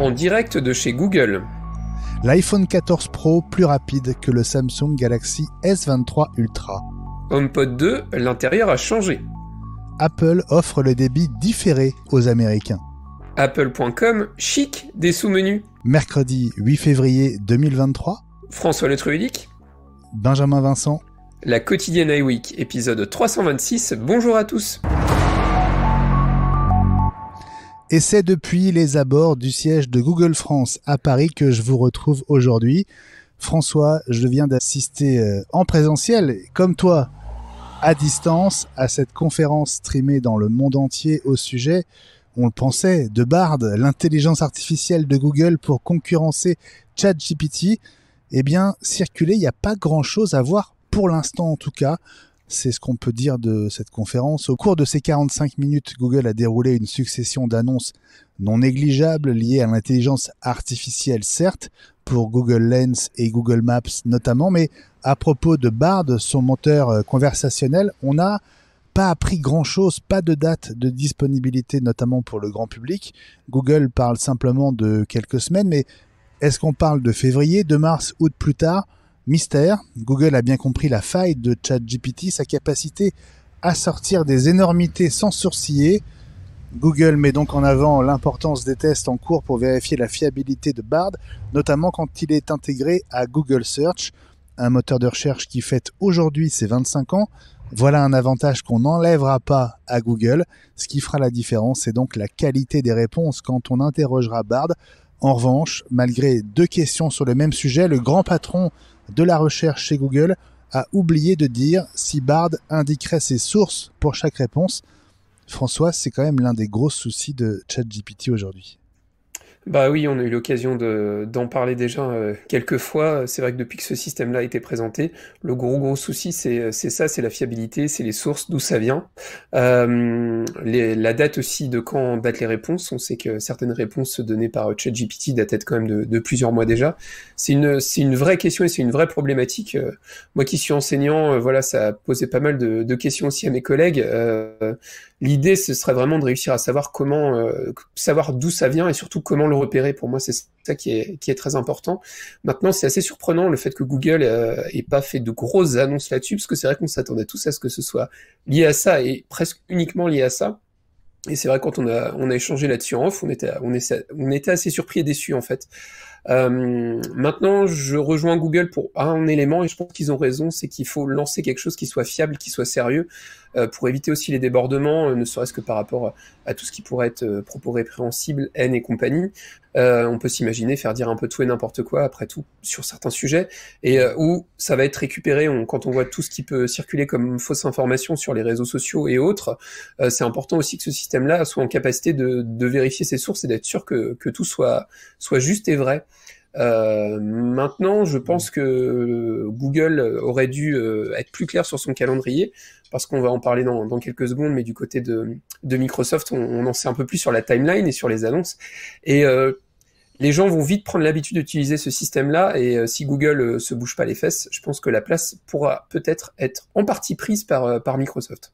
en direct de chez Google. L'iPhone 14 Pro plus rapide que le Samsung Galaxy S23 Ultra. HomePod 2, l'intérieur a changé. Apple offre le débit différé aux Américains. Apple.com, chic des sous-menus. Mercredi 8 février 2023. François Le Benjamin Vincent. La quotidienne iWeek, épisode 326. Bonjour à tous. Et c'est depuis les abords du siège de Google France à Paris que je vous retrouve aujourd'hui. François, je viens d'assister euh, en présentiel, comme toi, à distance, à cette conférence streamée dans le monde entier au sujet on le pensait, de Bard, l'intelligence artificielle de Google pour concurrencer ChatGPT, eh bien, circuler, il n'y a pas grand-chose à voir pour l'instant en tout cas. C'est ce qu'on peut dire de cette conférence. Au cours de ces 45 minutes, Google a déroulé une succession d'annonces non négligeables liées à l'intelligence artificielle, certes, pour Google Lens et Google Maps notamment, mais à propos de Bard, son moteur euh, conversationnel, on n'a pas appris grand-chose, pas de date de disponibilité, notamment pour le grand public. Google parle simplement de quelques semaines, mais est-ce qu'on parle de février, de mars, ou de plus tard Mystère, Google a bien compris la faille de ChatGPT, sa capacité à sortir des énormités sans sourciller. Google met donc en avant l'importance des tests en cours pour vérifier la fiabilité de Bard, notamment quand il est intégré à Google Search, un moteur de recherche qui fête aujourd'hui ses 25 ans. Voilà un avantage qu'on n'enlèvera pas à Google. Ce qui fera la différence, c'est donc la qualité des réponses quand on interrogera Bard. En revanche, malgré deux questions sur le même sujet, le grand patron de la recherche chez Google a oublié de dire si Bard indiquerait ses sources pour chaque réponse. François, c'est quand même l'un des gros soucis de ChatGPT aujourd'hui. Bah oui, on a eu l'occasion d'en parler déjà euh, quelques fois. C'est vrai que depuis que ce système-là a été présenté, le gros gros souci, c'est, euh, ça, c'est la fiabilité, c'est les sources, d'où ça vient. Euh, la date aussi de quand datent les réponses. On sait que certaines réponses données par ChatGPT datent quand même de, plusieurs mois déjà. C'est une, c'est une vraie question et c'est une vraie problématique. moi qui suis enseignant, voilà, ça a posé pas mal de, de questions aussi à mes collègues. L'idée, ce serait vraiment de réussir à savoir comment, euh, savoir d'où ça vient et surtout comment le repérer. Pour moi, c'est ça qui est, qui est très important. Maintenant, c'est assez surprenant le fait que Google euh, ait pas fait de grosses annonces là-dessus, parce que c'est vrai qu'on s'attendait tous à ce que ce soit lié à ça et presque uniquement lié à ça. Et c'est vrai quand on a on a échangé là-dessus en off, on était on, on était assez surpris et déçu en fait. Euh, maintenant, je rejoins Google pour un élément, et je pense qu'ils ont raison, c'est qu'il faut lancer quelque chose qui soit fiable, qui soit sérieux, euh, pour éviter aussi les débordements, euh, ne serait-ce que par rapport à tout ce qui pourrait être propos répréhensible, haine et compagnie. on peut s'imaginer faire dire un peu tout et n'importe quoi, après tout, sur certains sujets, et où ça va être récupéré. quand on voit tout ce qui peut circuler comme fausse information sur les réseaux sociaux et autres, c'est important aussi que ce système-là soit en capacité de, vérifier ses sources et d'être sûr que, que tout soit, soit juste et vrai. Euh, maintenant, je pense que Google aurait dû euh, être plus clair sur son calendrier, parce qu'on va en parler dans, quelques secondes, mais du côté de, Microsoft, on, en sait un peu plus sur la timeline et sur les annonces. Et euh, les gens vont vite prendre l'habitude d'utiliser ce système-là, et si Google se bouge pas les fesses, je pense que la place pourra peut-être être en partie prise par, par Microsoft.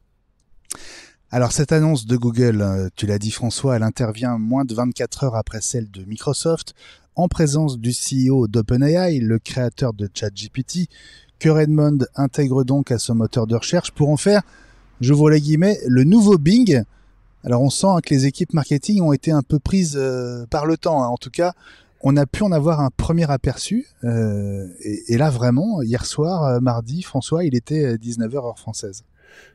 Alors cette annonce de Google, tu l'as dit François, elle intervient moins de 24 heures après celle de Microsoft en présence du CEO d'OpenAI, le créateur de ChatGPT, que Redmond intègre donc à ce moteur de recherche pour en faire, je vois les guillemets, le nouveau Bing. Alors on sent que les équipes marketing ont été un peu prises euh, par le temps. Hein. En tout cas, on a pu en avoir un premier aperçu. Euh, et, là vraiment, hier soir, euh, mardi, François, il était 19h heure française.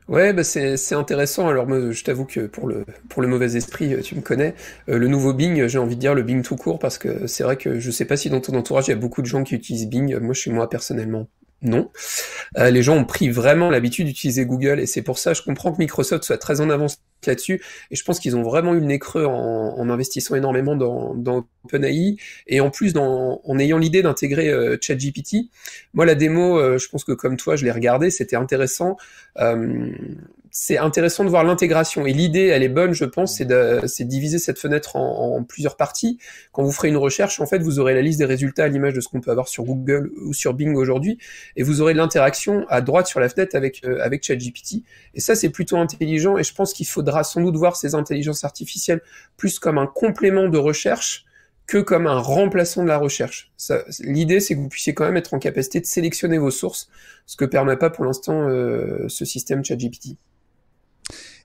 Ouais, bah c'est intéressant. Alors, moi, je t'avoue que pour le, pour le mauvais esprit, euh, tu me connais. Euh, le nouveau Bing, j'ai envie de dire le Bing tout court, parce que c'est vrai que je sais pas si dans ton entourage, il y a beaucoup de gens qui utilisent Bing. Moi, chez moi, personnellement, non. Euh, les gens ont pris vraiment l'habitude d'utiliser Google, et c'est pour ça, je comprends que Microsoft soit très en avance là-dessus. Et je pense qu'ils ont vraiment eu le nez creux en, investissant énormément dans, OpenAI et en plus en ayant l'idée d'intégrer euh, ChatGPT. Moi, la démo, euh, je pense que comme toi, je l'ai regardée, c'était intéressant. Euh, c'est intéressant de voir l'intégration. Et l'idée, elle est bonne, je pense, c'est de, c'est diviser cette fenêtre en, plusieurs parties. Quand vous ferez une recherche, en fait, vous aurez la liste des résultats à l'image de ce qu'on peut avoir sur Google ou sur Bing aujourd'hui, et vous aurez l'interaction à droite sur la fenêtre avec euh, avec ChatGPT. Et ça, c'est plutôt intelligent. Et je pense qu'il faudra sans doute voir ces intelligences artificielles plus comme un complément de recherche que comme un remplaçant de la recherche. L'idée, c'est que vous puissiez quand même être en capacité de sélectionner vos sources, ce que permet pas pour l'instant euh, ce système ChatGPT.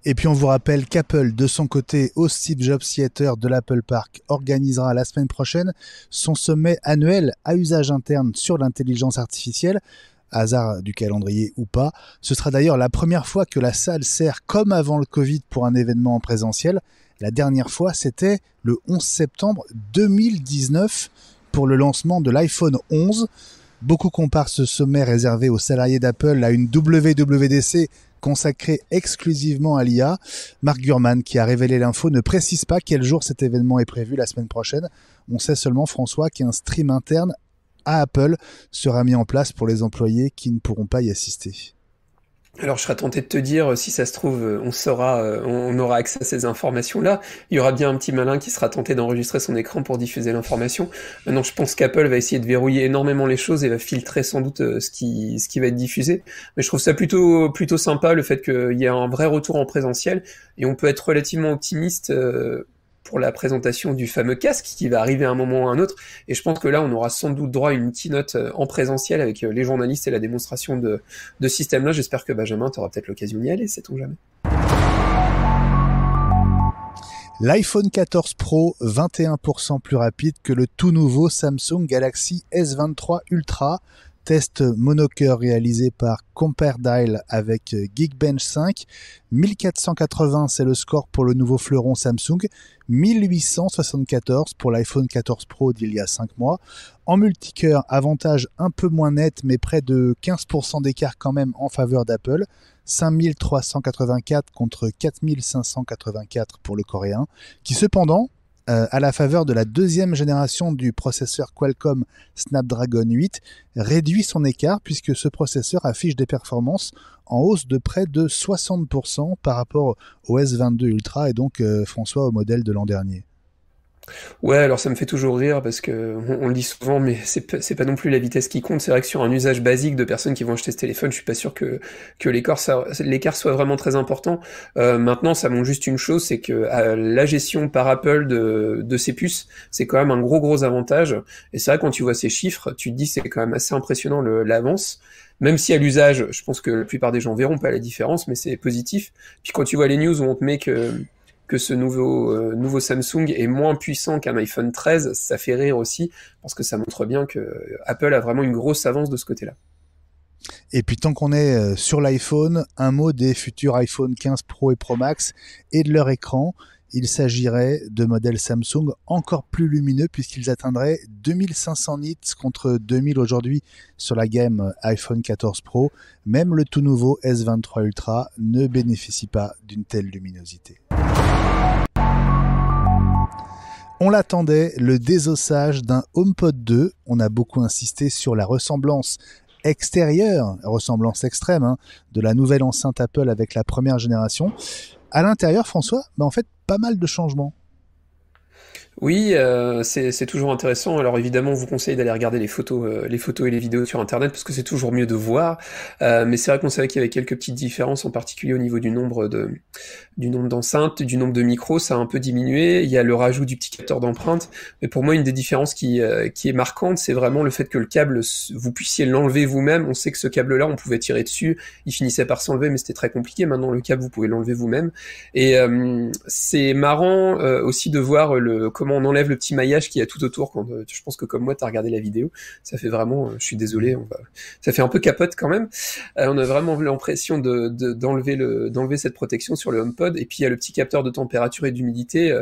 Et puis on vous rappelle qu'Apple, de son côté, au Steve Jobs Theater de l'Apple Park, organisera la semaine prochaine son sommet annuel à usage interne sur l'intelligence artificielle hasard du calendrier ou pas. Ce sera d'ailleurs la première fois que la salle sert comme avant le Covid pour un événement en présentiel. La dernière fois, c'était le 11 septembre 2019 pour le lancement de l'iPhone 11. Beaucoup comparent ce sommet réservé aux salariés d'Apple à une WWDC consacrée exclusivement à l'IA. Mark Gurman, qui a révélé l'info, ne précise pas quel jour cet événement est prévu la semaine prochaine. On sait seulement, François, qu'un stream interne à Apple sera mis en place pour les employés qui ne pourront pas y assister alors je serais tenté de te dire, si ça se trouve, euh, on saura, euh, on aura accès à ces informations-là. Il y aura bien un petit malin qui sera tenté d'enregistrer son écran pour diffuser l'information. Maintenant, je pense qu'Apple va essayer de verrouiller énormément les choses et va filtrer sans doute euh, ce qui, ce qui va être diffusé. Mais je trouve ça plutôt, plutôt sympa le fait qu'il y a un vrai retour en présentiel et on peut être relativement optimiste pour la présentation du fameux casque qui va arriver à un moment ou à un autre. Et je pense que là, on aura sans doute droit à une petite note euh, en présentiel avec euh, les journalistes et la démonstration de, ce système-là. J'espère que Benjamin, tu auras peut-être l'occasion d'y aller, sait-on jamais. L'iPhone 14 Pro 21% plus rapide que le tout nouveau Samsung Galaxy S23 Ultra test monocœur réalisé par Dial avec euh, Geekbench 5. 1480, c'est le score pour le nouveau fleuron Samsung. 1874 pour l'iPhone 14 Pro d'il y a 5 mois. En multicœur, avantage un peu moins net, mais près de 15% d'écart quand même en faveur d'Apple. 5384 contre 4584 pour le coréen, qui cependant euh, à la faveur de la deuxième génération du processeur Qualcomm Snapdragon 8 réduit son écart puisque ce processeur affiche des performances en hausse de près de 60% par rapport au S22 Ultra et donc euh, François au modèle de l'an dernier. Ouais, alors ça me fait toujours rire parce que on, le dit souvent, mais c'est pas non plus la vitesse qui compte. C'est vrai que sur un usage basique de personnes qui vont acheter ce téléphone, je suis pas sûr que que l'écart l'écart soit vraiment très important. Euh, maintenant, ça montre juste une chose, c'est que euh, la gestion par Apple de de ces puces, c'est quand même un gros gros avantage. Et c'est vrai quand tu vois ces chiffres, tu te dis c'est quand même assez impressionnant l'avance même si à l'usage, je pense que la plupart des gens verront pas la différence, mais c'est positif. Puis quand tu vois les news où on te met que que ce euh, nouveau, Samsung est moins puissant qu'un iPhone 13, ça fait rire aussi, parce que ça montre bien que euh, Apple a vraiment une grosse avance de ce côté-là. Et puis tant qu'on est euh, sur l'iPhone, un mot des futurs iPhone 15 Pro et Pro Max et de leur écran. Il s'agirait de modèles Samsung encore plus lumineux puisqu'ils atteindraient 2500 nits contre 2000 aujourd'hui sur la gamme iPhone 14 Pro. Même le tout nouveau S23 Ultra ne bénéficie pas d'une telle luminosité. On l'attendait, le désossage d'un HomePod 2. On a beaucoup insisté sur la ressemblance extérieure, ressemblance extrême, hein, de la nouvelle enceinte Apple avec la première génération. À l'intérieur, François, ben en fait, pas mal de changements. Oui, euh, c'est toujours intéressant. Alors évidemment, on vous conseille d'aller regarder les photos, euh, les photos et les vidéos sur Internet parce que c'est toujours mieux de voir. Euh, mais c'est vrai qu'on savait qu'il y avait quelques petites différences, en particulier au niveau du nombre de, du nombre d'enceintes, du nombre de micros, ça a un peu diminué. Il y a le rajout du petit capteur d'empreinte. Mais pour moi, une des différences qui, qui est marquante, c'est vraiment le fait que le câble, vous puissiez l'enlever vous-même. On sait que ce câble-là, on pouvait tirer dessus. Il finissait par s'enlever, mais c'était très compliqué. Maintenant, le câble, vous pouvez l'enlever vous-même. Et c'est marrant aussi de voir le comment on enlève le petit maillage qui a tout autour quand euh, je pense que comme moi, tu as regardé la vidéo. Ça fait vraiment, euh, je suis désolé, on va, ça fait un peu capote quand même. Euh, on a vraiment l'impression de, d'enlever le, d'enlever cette protection sur le HomePod. Et puis il y a le petit capteur de température et d'humidité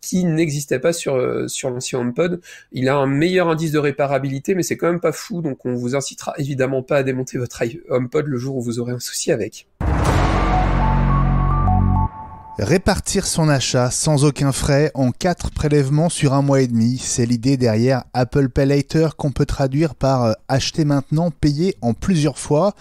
qui n'existait pas sur, sur l'ancien HomePod. Il a un meilleur indice de réparabilité, mais c'est quand même pas fou, donc on vous incitera évidemment pas à démonter votre HomePod le jour où vous aurez un souci avec. Répartir son achat sans aucun frais en quatre prélèvements sur un mois et demi, c'est l'idée derrière Apple Pay Later qu'on peut traduire par euh, acheter maintenant, payer en plusieurs fois.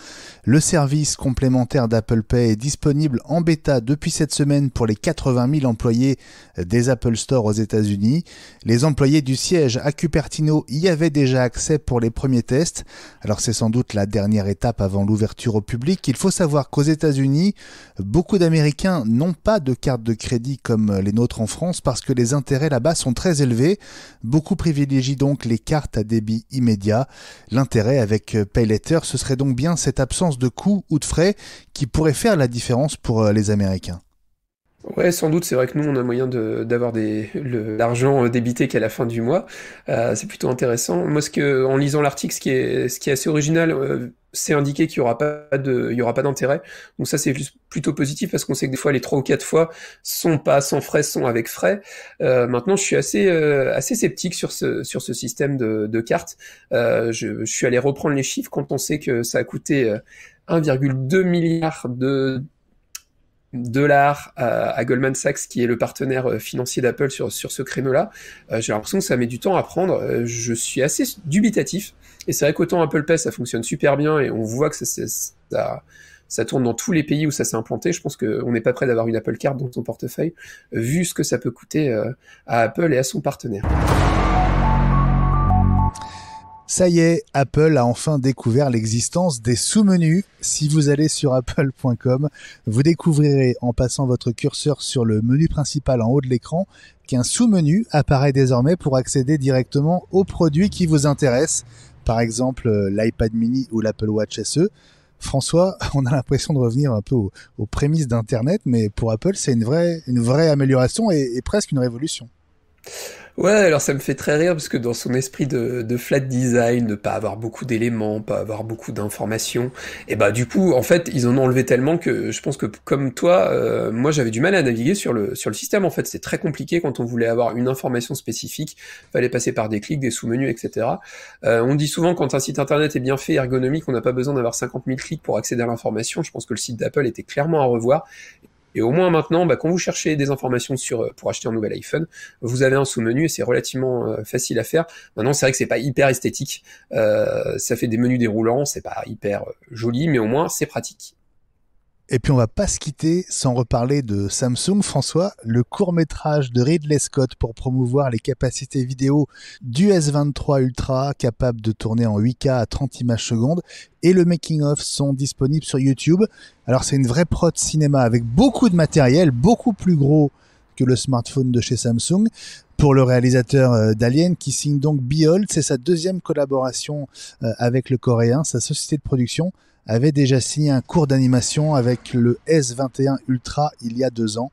Le service complémentaire d'Apple Pay est disponible en bêta depuis cette semaine pour les 80 000 employés euh, des Apple Store aux États-Unis. Les employés du siège à Cupertino y avaient déjà accès pour les premiers tests. Alors c'est sans doute la dernière étape avant l'ouverture au public. Il faut savoir qu'aux États-Unis, beaucoup d'Américains n'ont pas de de cartes de crédit comme les nôtres en France parce que les intérêts là-bas sont très élevés. Beaucoup privilégient donc les cartes à débit immédiat. L'intérêt avec euh, PayLater, ce serait donc bien cette absence de coûts ou de frais qui pourrait faire la différence pour euh, les Américains. Ouais, sans doute, c'est vrai que nous, on a moyen d'avoir de, l'argent euh, débité qu'à la fin du mois. Euh, c'est plutôt intéressant. Moi, ce que, en lisant l'article, ce, qui est, ce qui est assez original, euh, c'est indiqué qu'il n'y aura pas de, il y aura pas d'intérêt. Donc ça, c'est plutôt positif parce qu'on sait que des fois, les trois ou quatre fois sont pas sans frais, sont avec frais. maintenant, je suis assez, assez sceptique sur ce, sur ce système de, de cartes. je, je, suis allé reprendre les chiffres quand on sait que ça a coûté 1,2 milliard de dollars à, à, Goldman Sachs, qui est le partenaire euh, financier d'Apple sur, sur ce créneau-là, euh, j'ai l'impression que ça met du temps à prendre. Euh, je suis assez dubitatif. Et c'est vrai qu'autant Apple Pay, ça fonctionne super bien et on voit que ça, ça, tourne dans tous les pays où ça s'est implanté. Je pense qu'on n'est pas prêt d'avoir une Apple Card dans son portefeuille, vu ce que ça peut coûter euh, à Apple et à son partenaire. Ça y est, Apple a enfin découvert l'existence des sous-menus. Si vous allez sur apple.com, vous découvrirez en passant votre curseur sur le menu principal en haut de l'écran qu'un sous-menu apparaît désormais pour accéder directement aux produits qui vous intéressent, par exemple euh, l'iPad mini ou l'Apple Watch SE. François, on a l'impression de revenir un peu aux, prémices d'Internet, mais pour Apple, c'est une vraie, une vraie amélioration et presque une révolution. Ouais, alors ça me fait très rire parce que dans son esprit de, flat design, de pas avoir beaucoup d'éléments, pas avoir beaucoup d'informations, et bah du coup, en fait, ils en ont enlevé tellement que je pense que comme toi, euh, moi j'avais du mal à naviguer sur le sur le système. En fait, c'est très compliqué quand on voulait avoir une information spécifique, fallait passer par des clics, des sous-menus, etc. Euh, on dit souvent quand un site internet est bien fait, ergonomique, on n'a pas besoin d'avoir 50 000 clics pour accéder à l'information. Je pense que le site d'Apple était clairement à revoir. Et au moins maintenant, bah, quand vous cherchez des informations sur euh, pour acheter un nouvel iPhone, vous avez un sous-menu et c'est relativement euh, facile à faire. Maintenant, c'est vrai que c'est pas hyper esthétique, euh, ça fait des menus déroulants, c'est pas hyper joli, mais au moins c'est pratique. Et puis on va pas se quitter sans reparler de Samsung. François, le court métrage de Ridley Scott pour promouvoir les capacités vidéo du S23 Ultra capable de tourner en 8K à 30 images secondes et le making-of sont disponibles sur YouTube. Alors c'est une vraie prod cinéma avec beaucoup de matériel, beaucoup plus gros que le smartphone de chez Samsung pour le réalisateur euh, d'Alien qui signe donc Behold. C'est sa deuxième collaboration euh, avec le coréen, sa société de production avait déjà signé un cours d'animation avec le S21 Ultra il y a deux ans.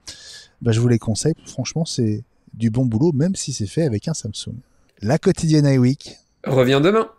Ben, je vous les conseille, franchement c'est du bon boulot, même si c'est fait avec un Samsung. La quotidienne iWeek revient demain.